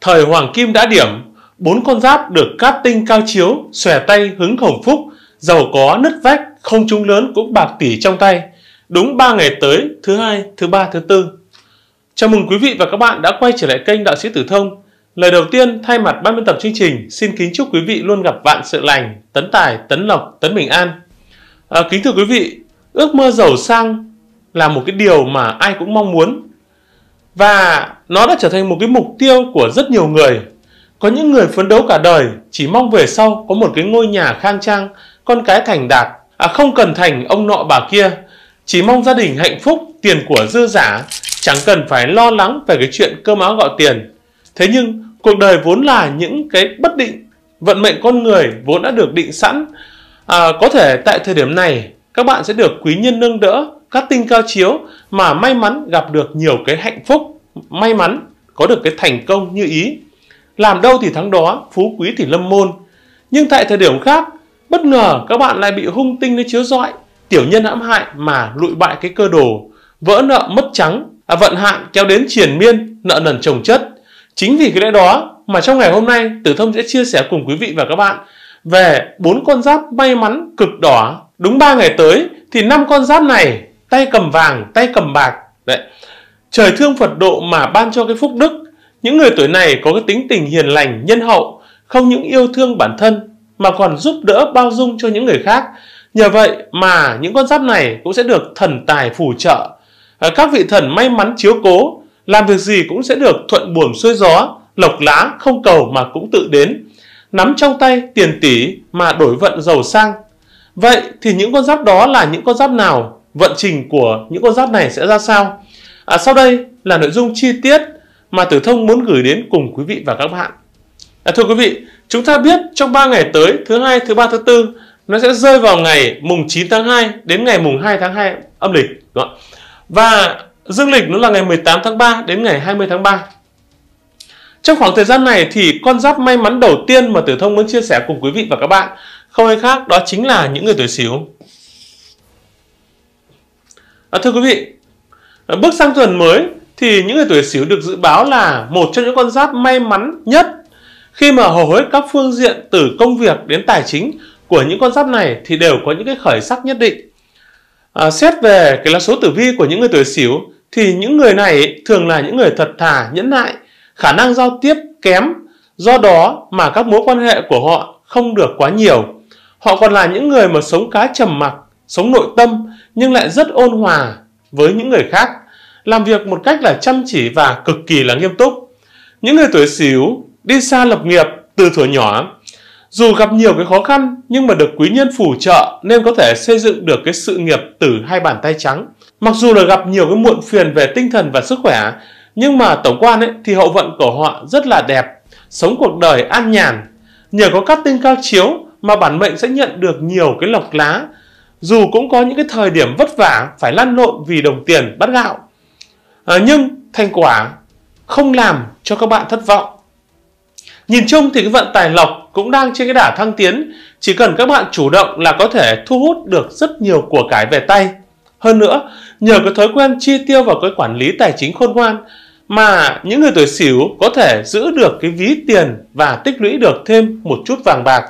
Thời Hoàng Kim đã điểm, bốn con giáp được cát tinh cao chiếu, xòe tay hứng khổng phúc, giàu có nứt vách, không trúng lớn cũng bạc tỷ trong tay. Đúng 3 ngày tới, thứ hai, thứ ba, thứ tư. Chào mừng quý vị và các bạn đã quay trở lại kênh Đạo sĩ Tử Thông. Lời đầu tiên, thay mặt ban biên tập chương trình, xin kính chúc quý vị luôn gặp vạn sự lành, tấn tài, tấn lộc, tấn bình an. À, kính thưa quý vị, ước mơ giàu sang là một cái điều mà ai cũng mong muốn và nó đã trở thành một cái mục tiêu của rất nhiều người có những người phấn đấu cả đời chỉ mong về sau có một cái ngôi nhà khang trang con cái thành đạt à không cần thành ông nọ bà kia chỉ mong gia đình hạnh phúc tiền của dư giả chẳng cần phải lo lắng về cái chuyện cơm áo gạo tiền thế nhưng cuộc đời vốn là những cái bất định vận mệnh con người vốn đã được định sẵn à, có thể tại thời điểm này các bạn sẽ được quý nhân nâng đỡ các tinh cao chiếu mà may mắn gặp được nhiều cái hạnh phúc, may mắn có được cái thành công như ý. Làm đâu thì thắng đó, phú quý thì lâm môn. Nhưng tại thời điểm khác, bất ngờ các bạn lại bị hung tinh nó chiếu rọi, tiểu nhân hãm hại mà lụi bại cái cơ đồ, vỡ nợ mất trắng, à, vận hạn kéo đến triền miên, nợ nần chồng chất. Chính vì cái lẽ đó mà trong ngày hôm nay Tử Thông sẽ chia sẻ cùng quý vị và các bạn về bốn con giáp may mắn cực đỏ. Đúng 3 ngày tới thì năm con giáp này tay cầm vàng, tay cầm bạc. Đấy. Trời thương Phật độ mà ban cho cái phúc đức. Những người tuổi này có cái tính tình hiền lành, nhân hậu, không những yêu thương bản thân mà còn giúp đỡ bao dung cho những người khác. Nhờ vậy mà những con giáp này cũng sẽ được thần tài phù trợ. À, các vị thần may mắn chiếu cố, làm việc gì cũng sẽ được thuận buồm xuôi gió, lộc lá không cầu mà cũng tự đến. Nắm trong tay tiền tỷ mà đổi vận giàu sang. Vậy thì những con giáp đó là những con giáp nào? vận trình của những con giáp này sẽ ra sao. À, sau đây là nội dung chi tiết mà Tử Thông muốn gửi đến cùng quý vị và các bạn. À, thưa quý vị, chúng ta biết trong 3 ngày tới, thứ hai, thứ ba, thứ tư nó sẽ rơi vào ngày mùng 9 tháng 2 đến ngày mùng 2 tháng 2 âm lịch. Đúng không? Và dương lịch nó là ngày 18 tháng 3 đến ngày 20 tháng 3. Trong khoảng thời gian này thì con giáp may mắn đầu tiên mà Tử Thông muốn chia sẻ cùng quý vị và các bạn không ai khác đó chính là những người tuổi xíu. À, thưa quý vị, à, bước sang tuần mới thì những người tuổi Sửu được dự báo là một trong những con giáp may mắn nhất khi mà hầu hết các phương diện từ công việc đến tài chính của những con giáp này thì đều có những cái khởi sắc nhất định. À, xét về cái là số tử vi của những người tuổi Sửu thì những người này thường là những người thật thà, nhẫn nại, khả năng giao tiếp kém, do đó mà các mối quan hệ của họ không được quá nhiều. Họ còn là những người mà sống cá trầm mặc, sống nội tâm nhưng lại rất ôn hòa với những người khác, làm việc một cách là chăm chỉ và cực kỳ là nghiêm túc. Những người tuổi xíu đi xa lập nghiệp từ thuở nhỏ, dù gặp nhiều cái khó khăn nhưng mà được quý nhân phù trợ nên có thể xây dựng được cái sự nghiệp từ hai bàn tay trắng. Mặc dù là gặp nhiều cái muộn phiền về tinh thần và sức khỏe, nhưng mà tổng quan ấy, thì hậu vận của họ rất là đẹp, sống cuộc đời an nhàn. Nhờ có các tinh cao chiếu mà bản mệnh sẽ nhận được nhiều cái lọc lá dù cũng có những cái thời điểm vất vả phải lăn lộn vì đồng tiền bát gạo à, nhưng thành quả không làm cho các bạn thất vọng nhìn chung thì cái vận tài lộc cũng đang trên cái đả thăng tiến chỉ cần các bạn chủ động là có thể thu hút được rất nhiều của cải về tay hơn nữa nhờ cái thói quen chi tiêu và cái quản lý tài chính khôn ngoan mà những người tuổi sửu có thể giữ được cái ví tiền và tích lũy được thêm một chút vàng bạc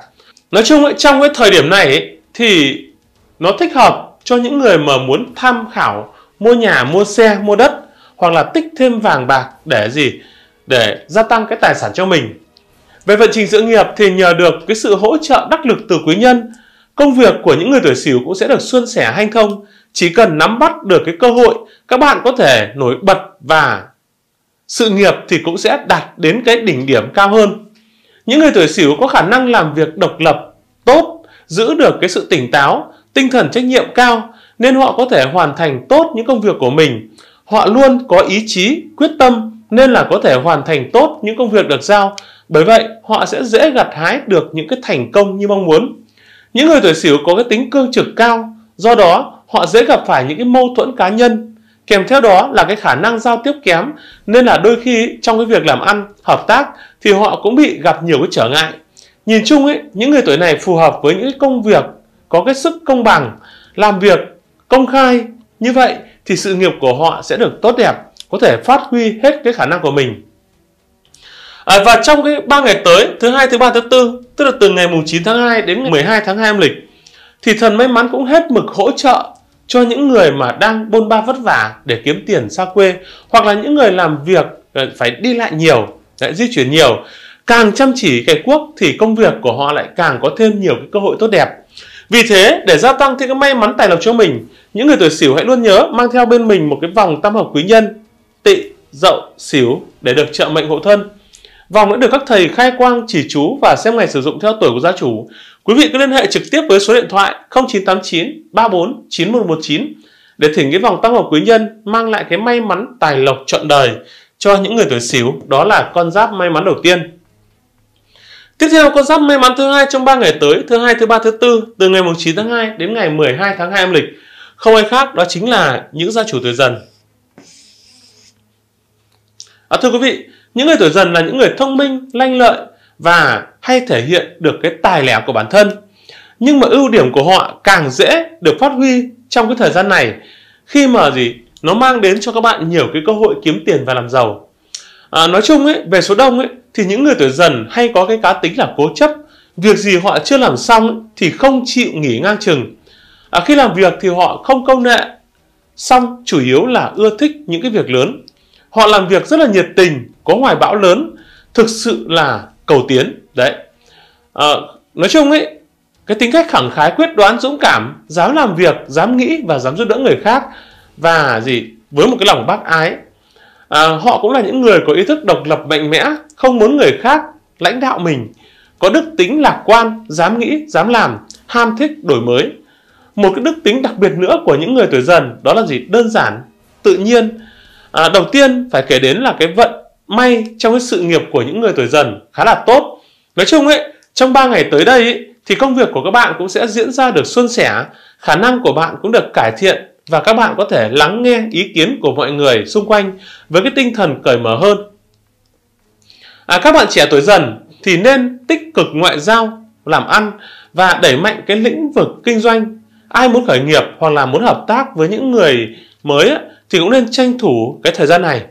nói chung ấy, trong cái thời điểm này ấy, thì nó thích hợp cho những người mà muốn tham khảo mua nhà, mua xe, mua đất hoặc là tích thêm vàng bạc để gì? Để gia tăng cái tài sản cho mình. Về vận trình sự nghiệp thì nhờ được cái sự hỗ trợ đắc lực từ quý nhân, công việc của những người tuổi Sửu cũng sẽ được suôn sẻ hanh thông. Chỉ cần nắm bắt được cái cơ hội, các bạn có thể nổi bật và sự nghiệp thì cũng sẽ đạt đến cái đỉnh điểm cao hơn. Những người tuổi Sửu có khả năng làm việc độc lập tốt, giữ được cái sự tỉnh táo tinh thần trách nhiệm cao nên họ có thể hoàn thành tốt những công việc của mình. Họ luôn có ý chí, quyết tâm nên là có thể hoàn thành tốt những công việc được giao. Bởi vậy, họ sẽ dễ gặt hái được những cái thành công như mong muốn. Những người tuổi Sửu có cái tính cương trực cao, do đó họ dễ gặp phải những cái mâu thuẫn cá nhân. Kèm theo đó là cái khả năng giao tiếp kém nên là đôi khi trong cái việc làm ăn, hợp tác thì họ cũng bị gặp nhiều cái trở ngại. Nhìn chung ấy, những người tuổi này phù hợp với những công việc có cái sức công bằng làm việc công khai như vậy thì sự nghiệp của họ sẽ được tốt đẹp có thể phát huy hết cái khả năng của mình à, và trong cái ba ngày tới thứ hai thứ ba thứ tư tức là từ ngày mùng 9 tháng 2 đến ngày 12 tháng 2 âm lịch thì thần may mắn cũng hết mực hỗ trợ cho những người mà đang bôn ba vất vả để kiếm tiền xa quê hoặc là những người làm việc ờ, phải đi lại nhiều lại di chuyển nhiều càng chăm chỉ cày cuốc thì công việc của họ lại càng có thêm nhiều cái cơ hội tốt đẹp vì thế, để gia tăng thêm cái may mắn tài lộc cho mình, những người tuổi Sửu hãy luôn nhớ mang theo bên mình một cái vòng tam hợp quý nhân, Tỵ, Dậu, Sửu để được trợ mệnh hộ thân. Vòng đã được các thầy khai quang chỉ chú và xem ngày sử dụng theo tuổi của gia chủ. Quý vị cứ liên hệ trực tiếp với số điện thoại 0989 34 9119 để thỉnh cái vòng tam hợp quý nhân mang lại cái may mắn tài lộc trọn đời cho những người tuổi Sửu, đó là con giáp may mắn đầu tiên. Tiếp theo con giáp may mắn thứ hai trong 3 ngày tới, thứ hai, thứ ba, thứ tư từ ngày 9 tháng 2 đến ngày 12 tháng 2 âm lịch. Không ai khác đó chính là những gia chủ tuổi dần. À, thưa quý vị, những người tuổi dần là những người thông minh, lanh lợi và hay thể hiện được cái tài lẻ của bản thân. Nhưng mà ưu điểm của họ càng dễ được phát huy trong cái thời gian này khi mà gì nó mang đến cho các bạn nhiều cái cơ hội kiếm tiền và làm giàu. À, nói chung ấy về số đông ấy thì những người tuổi dần hay có cái cá tính là cố chấp việc gì họ chưa làm xong thì không chịu nghỉ ngang chừng à, khi làm việc thì họ không công nghệ xong chủ yếu là ưa thích những cái việc lớn họ làm việc rất là nhiệt tình có hoài bão lớn thực sự là cầu tiến đấy à, nói chung ấy cái tính cách khẳng khái quyết đoán dũng cảm dám làm việc dám nghĩ và dám giúp đỡ người khác và gì với một cái lòng bác ái à, họ cũng là những người có ý thức độc lập mạnh mẽ không muốn người khác lãnh đạo mình, có đức tính lạc quan, dám nghĩ, dám làm, ham thích đổi mới. Một cái đức tính đặc biệt nữa của những người tuổi dần đó là gì? Đơn giản, tự nhiên. À, đầu tiên phải kể đến là cái vận may trong cái sự nghiệp của những người tuổi dần khá là tốt. Nói chung ấy, trong 3 ngày tới đây ấy, thì công việc của các bạn cũng sẽ diễn ra được suôn sẻ, khả năng của bạn cũng được cải thiện và các bạn có thể lắng nghe ý kiến của mọi người xung quanh với cái tinh thần cởi mở hơn à, các bạn trẻ tuổi dần thì nên tích cực ngoại giao làm ăn và đẩy mạnh cái lĩnh vực kinh doanh ai muốn khởi nghiệp hoặc là muốn hợp tác với những người mới thì cũng nên tranh thủ cái thời gian này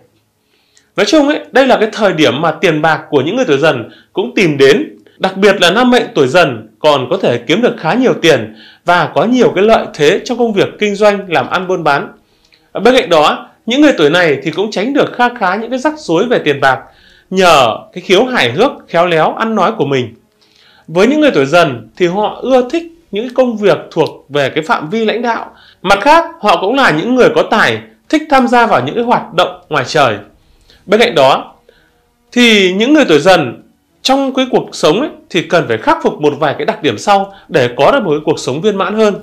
nói chung ấy đây là cái thời điểm mà tiền bạc của những người tuổi dần cũng tìm đến đặc biệt là nam mệnh tuổi dần còn có thể kiếm được khá nhiều tiền và có nhiều cái lợi thế trong công việc kinh doanh làm ăn buôn bán bên cạnh đó những người tuổi này thì cũng tránh được kha khá những cái rắc rối về tiền bạc nhờ cái khiếu hài hước, khéo léo, ăn nói của mình. Với những người tuổi dần thì họ ưa thích những công việc thuộc về cái phạm vi lãnh đạo. Mặt khác, họ cũng là những người có tài, thích tham gia vào những cái hoạt động ngoài trời. Bên cạnh đó, thì những người tuổi dần trong cái cuộc sống ấy, thì cần phải khắc phục một vài cái đặc điểm sau để có được một cái cuộc sống viên mãn hơn.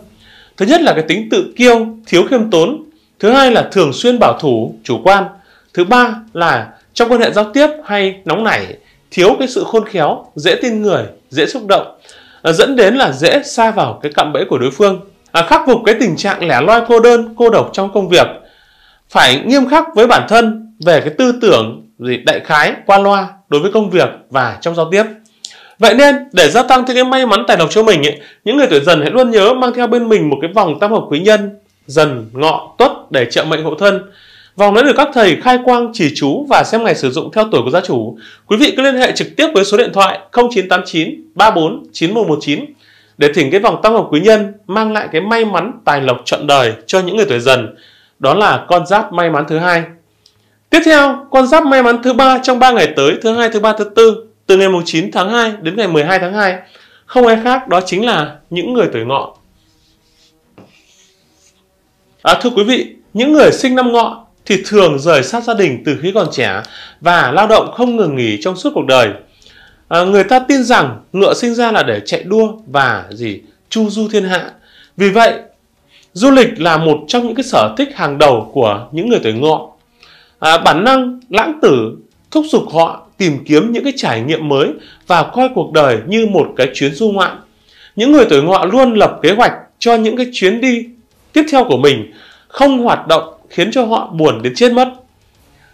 Thứ nhất là cái tính tự kiêu, thiếu khiêm tốn. Thứ hai là thường xuyên bảo thủ, chủ quan. Thứ ba là trong quan hệ giao tiếp hay nóng nảy, thiếu cái sự khôn khéo, dễ tin người, dễ xúc động, à, dẫn đến là dễ xa vào cái cạm bẫy của đối phương. À, khắc phục cái tình trạng lẻ loi cô đơn, cô độc trong công việc, phải nghiêm khắc với bản thân về cái tư tưởng gì đại khái qua loa đối với công việc và trong giao tiếp. Vậy nên để gia tăng thêm cái may mắn tài lộc cho mình ấy, những người tuổi dần hãy luôn nhớ mang theo bên mình một cái vòng tam hợp quý nhân dần ngọ tuất để trợ mệnh hộ thân Vòng đã được các thầy khai quang chỉ chú và xem ngày sử dụng theo tuổi của gia chủ. Quý vị cứ liên hệ trực tiếp với số điện thoại 0989 34 9119 để thỉnh cái vòng tăng hợp quý nhân mang lại cái may mắn tài lộc trọn đời cho những người tuổi dần. Đó là con giáp may mắn thứ hai. Tiếp theo, con giáp may mắn thứ ba trong 3 ngày tới, thứ hai, thứ ba, thứ tư, từ ngày 9 tháng 2 đến ngày 12 tháng 2. Không ai khác đó chính là những người tuổi ngọ. À, thưa quý vị, những người sinh năm ngọ thì thường rời xa gia đình từ khi còn trẻ và lao động không ngừng nghỉ trong suốt cuộc đời. À, người ta tin rằng ngựa sinh ra là để chạy đua và gì chu du thiên hạ. Vì vậy, du lịch là một trong những cái sở thích hàng đầu của những người tuổi ngọ. À, bản năng lãng tử thúc giục họ tìm kiếm những cái trải nghiệm mới và coi cuộc đời như một cái chuyến du ngoạn. Những người tuổi ngọ luôn lập kế hoạch cho những cái chuyến đi tiếp theo của mình, không hoạt động khiến cho họ buồn đến chết mất.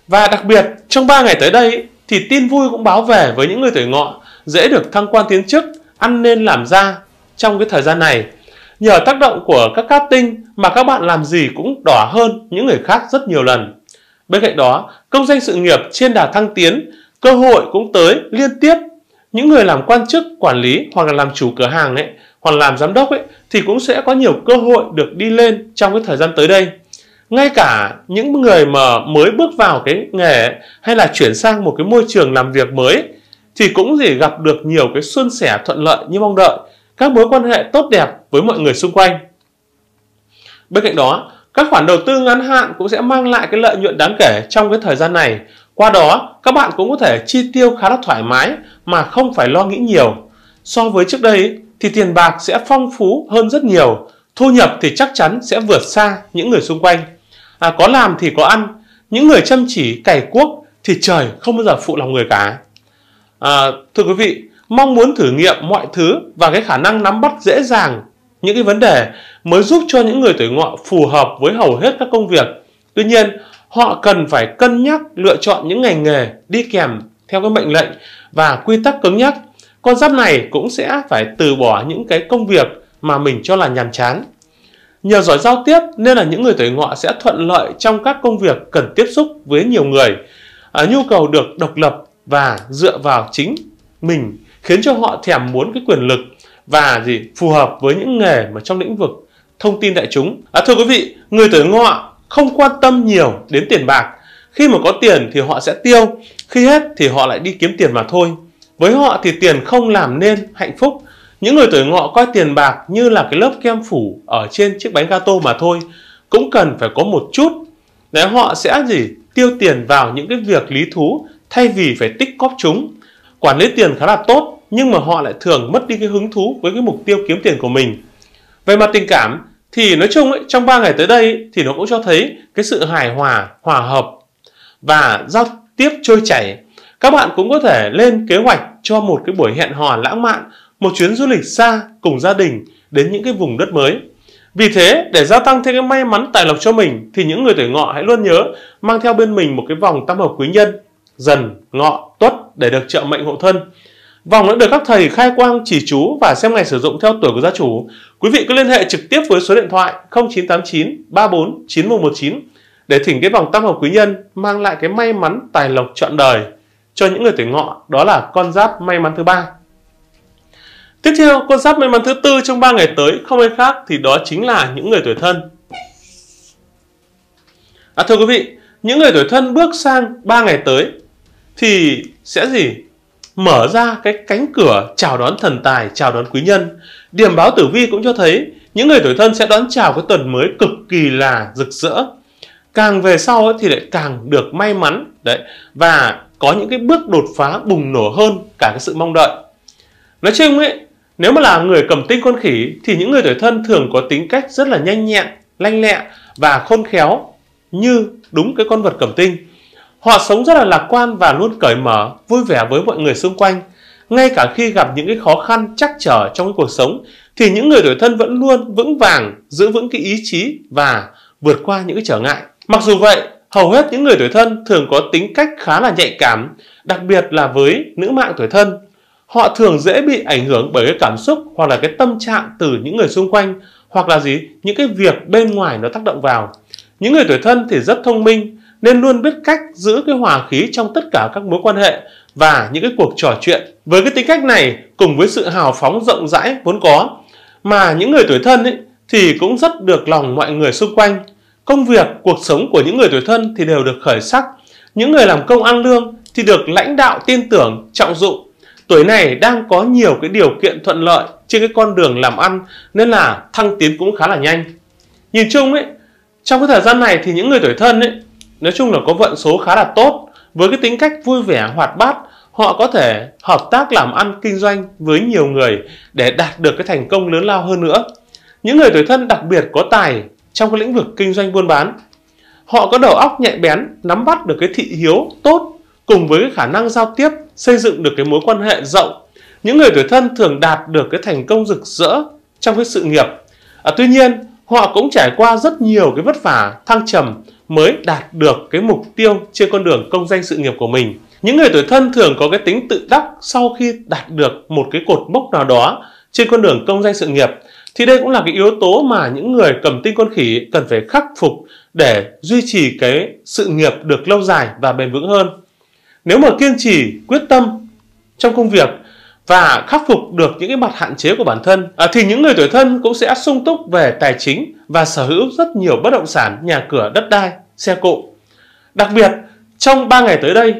Và đặc biệt, trong 3 ngày tới đây thì tin vui cũng báo về với những người tuổi ngọ dễ được thăng quan tiến chức, ăn nên làm ra trong cái thời gian này. Nhờ tác động của các cát tinh mà các bạn làm gì cũng đỏ hơn những người khác rất nhiều lần. Bên cạnh đó, công danh sự nghiệp trên đà thăng tiến, cơ hội cũng tới liên tiếp. Những người làm quan chức, quản lý hoặc là làm chủ cửa hàng ấy, hoặc làm giám đốc ấy thì cũng sẽ có nhiều cơ hội được đi lên trong cái thời gian tới đây ngay cả những người mà mới bước vào cái nghề hay là chuyển sang một cái môi trường làm việc mới thì cũng gì gặp được nhiều cái xuân sẻ thuận lợi như mong đợi các mối quan hệ tốt đẹp với mọi người xung quanh bên cạnh đó các khoản đầu tư ngắn hạn cũng sẽ mang lại cái lợi nhuận đáng kể trong cái thời gian này qua đó các bạn cũng có thể chi tiêu khá là thoải mái mà không phải lo nghĩ nhiều so với trước đây thì tiền bạc sẽ phong phú hơn rất nhiều thu nhập thì chắc chắn sẽ vượt xa những người xung quanh à, có làm thì có ăn những người chăm chỉ cày cuốc thì trời không bao giờ phụ lòng người cả à, thưa quý vị mong muốn thử nghiệm mọi thứ và cái khả năng nắm bắt dễ dàng những cái vấn đề mới giúp cho những người tuổi ngọ phù hợp với hầu hết các công việc tuy nhiên họ cần phải cân nhắc lựa chọn những ngành nghề đi kèm theo cái mệnh lệnh và quy tắc cứng nhắc con giáp này cũng sẽ phải từ bỏ những cái công việc mà mình cho là nhàm chán Nhờ giỏi giao tiếp nên là những người tuổi ngọ sẽ thuận lợi trong các công việc cần tiếp xúc với nhiều người. À, nhu cầu được độc lập và dựa vào chính mình khiến cho họ thèm muốn cái quyền lực và gì phù hợp với những nghề mà trong lĩnh vực thông tin đại chúng. À, thưa quý vị, người tuổi ngọ không quan tâm nhiều đến tiền bạc. Khi mà có tiền thì họ sẽ tiêu, khi hết thì họ lại đi kiếm tiền mà thôi. Với họ thì tiền không làm nên hạnh phúc những người tuổi ngọ coi tiền bạc như là cái lớp kem phủ ở trên chiếc bánh gato mà thôi, cũng cần phải có một chút. Đấy họ sẽ gì? Tiêu tiền vào những cái việc lý thú thay vì phải tích cóp chúng. Quản lý tiền khá là tốt, nhưng mà họ lại thường mất đi cái hứng thú với cái mục tiêu kiếm tiền của mình. Về mặt tình cảm thì nói chung ấy, trong 3 ngày tới đây ấy, thì nó cũng cho thấy cái sự hài hòa, hòa hợp và giao tiếp trôi chảy. Các bạn cũng có thể lên kế hoạch cho một cái buổi hẹn hò lãng mạn một chuyến du lịch xa cùng gia đình đến những cái vùng đất mới. Vì thế, để gia tăng thêm cái may mắn tài lộc cho mình thì những người tuổi ngọ hãy luôn nhớ mang theo bên mình một cái vòng tam hợp quý nhân, dần, ngọ, tuất để được trợ mệnh hộ thân. Vòng đã được các thầy khai quang chỉ chú và xem ngày sử dụng theo tuổi của gia chủ. Quý vị cứ liên hệ trực tiếp với số điện thoại 0989 34 9119 để thỉnh cái vòng tam hợp quý nhân mang lại cái may mắn tài lộc trọn đời cho những người tuổi ngọ đó là con giáp may mắn thứ ba Tiếp theo, con giáp may mắn thứ tư trong 3 ngày tới không ai khác thì đó chính là những người tuổi thân. À thưa quý vị, những người tuổi thân bước sang 3 ngày tới thì sẽ gì? Mở ra cái cánh cửa chào đón thần tài, chào đón quý nhân. Điểm báo tử vi cũng cho thấy những người tuổi thân sẽ đón chào cái tuần mới cực kỳ là rực rỡ. Càng về sau thì lại càng được may mắn đấy và có những cái bước đột phá bùng nổ hơn cả cái sự mong đợi. Nói chung ấy nếu mà là người cầm tinh con khỉ thì những người tuổi thân thường có tính cách rất là nhanh nhẹn, lanh lẹ và khôn khéo như đúng cái con vật cầm tinh. Họ sống rất là lạc quan và luôn cởi mở, vui vẻ với mọi người xung quanh. Ngay cả khi gặp những cái khó khăn chắc trở trong cái cuộc sống thì những người tuổi thân vẫn luôn vững vàng, giữ vững cái ý chí và vượt qua những cái trở ngại. Mặc dù vậy, hầu hết những người tuổi thân thường có tính cách khá là nhạy cảm, đặc biệt là với nữ mạng tuổi thân họ thường dễ bị ảnh hưởng bởi cái cảm xúc hoặc là cái tâm trạng từ những người xung quanh hoặc là gì những cái việc bên ngoài nó tác động vào những người tuổi thân thì rất thông minh nên luôn biết cách giữ cái hòa khí trong tất cả các mối quan hệ và những cái cuộc trò chuyện với cái tính cách này cùng với sự hào phóng rộng rãi vốn có mà những người tuổi thân ấy, thì cũng rất được lòng mọi người xung quanh công việc cuộc sống của những người tuổi thân thì đều được khởi sắc những người làm công ăn lương thì được lãnh đạo tin tưởng trọng dụng tuổi này đang có nhiều cái điều kiện thuận lợi trên cái con đường làm ăn nên là thăng tiến cũng khá là nhanh nhìn chung ấy trong cái thời gian này thì những người tuổi thân ấy nói chung là có vận số khá là tốt với cái tính cách vui vẻ hoạt bát họ có thể hợp tác làm ăn kinh doanh với nhiều người để đạt được cái thành công lớn lao hơn nữa những người tuổi thân đặc biệt có tài trong cái lĩnh vực kinh doanh buôn bán họ có đầu óc nhạy bén nắm bắt được cái thị hiếu tốt cùng với cái khả năng giao tiếp xây dựng được cái mối quan hệ rộng những người tuổi thân thường đạt được cái thành công rực rỡ trong cái sự nghiệp à, tuy nhiên họ cũng trải qua rất nhiều cái vất vả thăng trầm mới đạt được cái mục tiêu trên con đường công danh sự nghiệp của mình những người tuổi thân thường có cái tính tự đắc sau khi đạt được một cái cột mốc nào đó trên con đường công danh sự nghiệp thì đây cũng là cái yếu tố mà những người cầm tinh con khỉ cần phải khắc phục để duy trì cái sự nghiệp được lâu dài và bền vững hơn nếu mà kiên trì, quyết tâm trong công việc và khắc phục được những cái mặt hạn chế của bản thân à, thì những người tuổi thân cũng sẽ sung túc về tài chính và sở hữu rất nhiều bất động sản, nhà cửa, đất đai, xe cộ. Đặc biệt, trong 3 ngày tới đây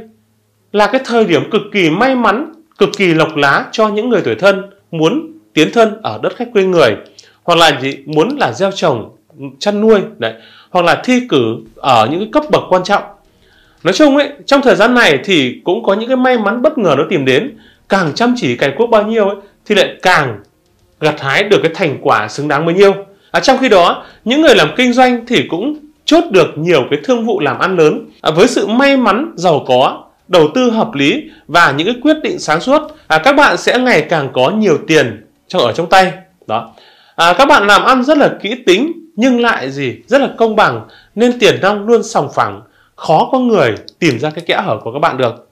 là cái thời điểm cực kỳ may mắn, cực kỳ lộc lá cho những người tuổi thân muốn tiến thân ở đất khách quê người hoặc là gì muốn là gieo trồng chăn nuôi đấy hoặc là thi cử ở những cái cấp bậc quan trọng nói chung ấy trong thời gian này thì cũng có những cái may mắn bất ngờ nó tìm đến càng chăm chỉ cày cuốc bao nhiêu ấy, thì lại càng gặt hái được cái thành quả xứng đáng bấy nhiêu à, trong khi đó những người làm kinh doanh thì cũng chốt được nhiều cái thương vụ làm ăn lớn à, với sự may mắn giàu có đầu tư hợp lý và những cái quyết định sáng suốt à, các bạn sẽ ngày càng có nhiều tiền trong ở trong tay đó à, các bạn làm ăn rất là kỹ tính nhưng lại gì rất là công bằng nên tiền nong luôn sòng phẳng khó có người tìm ra cái kẽ hở của các bạn được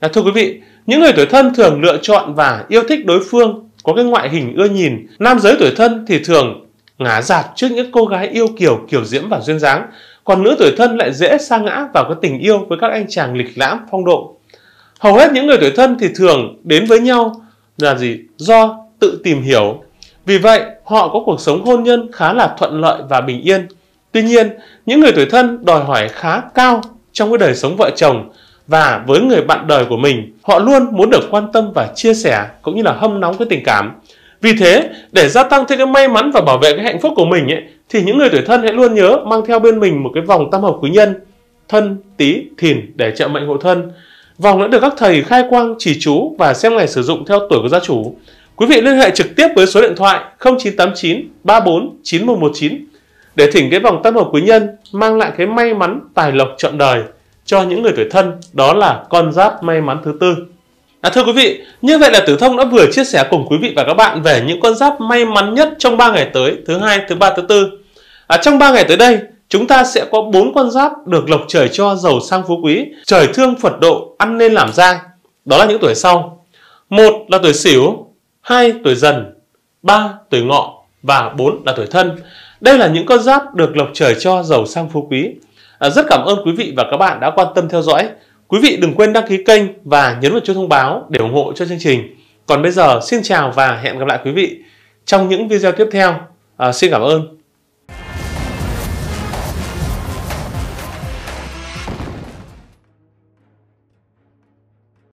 à, thưa quý vị những người tuổi thân thường lựa chọn và yêu thích đối phương có cái ngoại hình ưa nhìn nam giới tuổi thân thì thường ngả dạt trước những cô gái yêu kiều kiều diễm và duyên dáng còn nữ tuổi thân lại dễ sa ngã vào cái tình yêu với các anh chàng lịch lãm phong độ hầu hết những người tuổi thân thì thường đến với nhau là gì do tự tìm hiểu vì vậy họ có cuộc sống hôn nhân khá là thuận lợi và bình yên Tuy nhiên, những người tuổi thân đòi hỏi khá cao trong cái đời sống vợ chồng và với người bạn đời của mình, họ luôn muốn được quan tâm và chia sẻ cũng như là hâm nóng cái tình cảm. Vì thế, để gia tăng thêm cái may mắn và bảo vệ cái hạnh phúc của mình ấy, thì những người tuổi thân hãy luôn nhớ mang theo bên mình một cái vòng tam hợp quý nhân, thân, tí, thìn để trợ mệnh hộ thân. Vòng đã được các thầy khai quang chỉ chú và xem ngày sử dụng theo tuổi của gia chủ. Quý vị liên hệ trực tiếp với số điện thoại 0989 34 9119 để thỉnh cái vòng tam hợp quý nhân mang lại cái may mắn tài lộc trọn đời cho những người tuổi thân đó là con giáp may mắn thứ tư à, thưa quý vị như vậy là tử thông đã vừa chia sẻ cùng quý vị và các bạn về những con giáp may mắn nhất trong 3 ngày tới thứ hai thứ ba thứ tư à, trong 3 ngày tới đây chúng ta sẽ có bốn con giáp được lộc trời cho giàu sang phú quý trời thương phật độ ăn nên làm ra đó là những tuổi sau một là tuổi sửu hai tuổi dần ba tuổi ngọ và bốn là tuổi thân đây là những con giáp được lộc trời cho giàu sang phú quý. À, rất cảm ơn quý vị và các bạn đã quan tâm theo dõi. Quý vị đừng quên đăng ký kênh và nhấn vào chuông thông báo để ủng hộ cho chương trình. Còn bây giờ xin chào và hẹn gặp lại quý vị trong những video tiếp theo. À, xin cảm ơn.